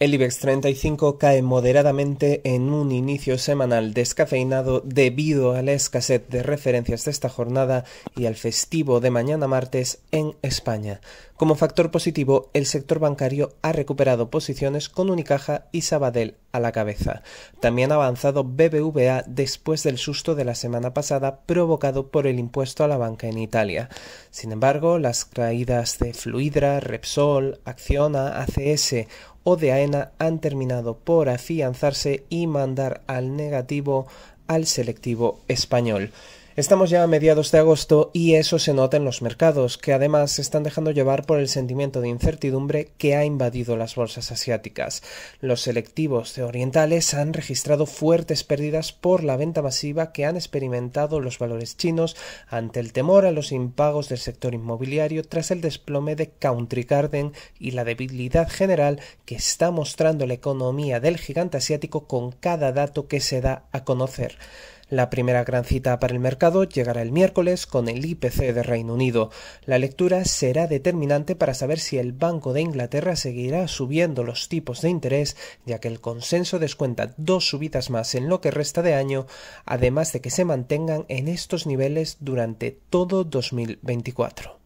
El IBEX 35 cae moderadamente en un inicio semanal descafeinado debido a la escasez de referencias de esta jornada y al festivo de mañana martes en España. Como factor positivo, el sector bancario ha recuperado posiciones con Unicaja y Sabadell a la cabeza. También ha avanzado BBVA después del susto de la semana pasada provocado por el impuesto a la banca en Italia. Sin embargo, las caídas de Fluidra, Repsol, Acciona, ACS o de AENA han terminado por afianzarse y mandar al negativo al selectivo español. Estamos ya a mediados de agosto y eso se nota en los mercados, que además se están dejando llevar por el sentimiento de incertidumbre que ha invadido las bolsas asiáticas. Los selectivos de orientales han registrado fuertes pérdidas por la venta masiva que han experimentado los valores chinos ante el temor a los impagos del sector inmobiliario tras el desplome de Country Garden y la debilidad general que está mostrando la economía del gigante asiático con cada dato que se da a conocer. La primera gran cita para el mercado llegará el miércoles con el IPC de Reino Unido. La lectura será determinante para saber si el Banco de Inglaterra seguirá subiendo los tipos de interés, ya que el consenso descuenta dos subidas más en lo que resta de año, además de que se mantengan en estos niveles durante todo 2024.